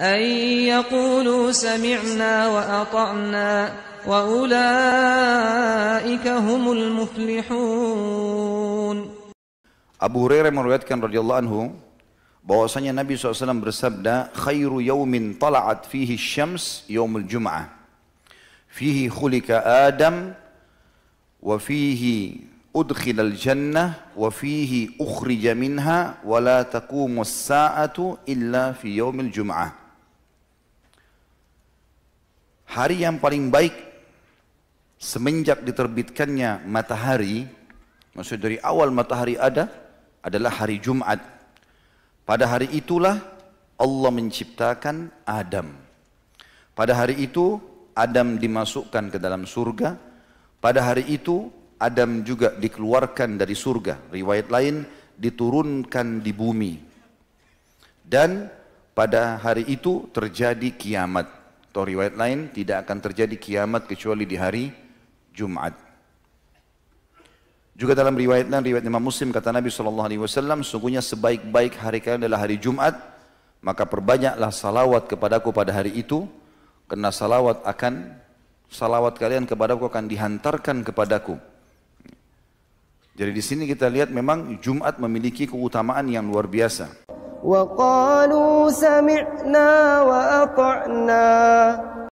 أن يقولوا سمعنا وأطعنا وأولئك هم المفلحون Abu Hurairah meriwayatkan radhiyallahu anhu bahwasanya Nabi SAW bersabda khairu yaumin tala'at fihi syams yaumul jum'ah fihi khulika adam wa fihi udkhilal jannah wa fihi ukhrija minha wa la taqumu as-sa'atu illa fi yaumil jum'ah Hari yang paling baik semenjak diterbitkannya matahari, maksud dari awal matahari ada adalah hari Jumat. Pada hari itulah Allah menciptakan Adam. Pada hari itu Adam dimasukkan ke dalam surga. Pada hari itu Adam juga dikeluarkan dari surga. Riwayat lain diturunkan di bumi. Dan pada hari itu terjadi kiamat. Atau riwayat lain, tidak akan terjadi kiamat kecuali di hari Jumat. Juga dalam riwayat lain, riwayat Imam Muslim kata Nabi SAW, sungguhnya sebaik-baik hari kalian adalah hari Jumat, maka perbanyaklah salawat kepadaku pada hari itu, karena salawat akan, salawat kalian kepadaku akan dihantarkan kepadaku. Jadi di sini kita lihat memang Jumat memiliki keutamaan yang luar biasa. وقالوا سمعنا وأطعنا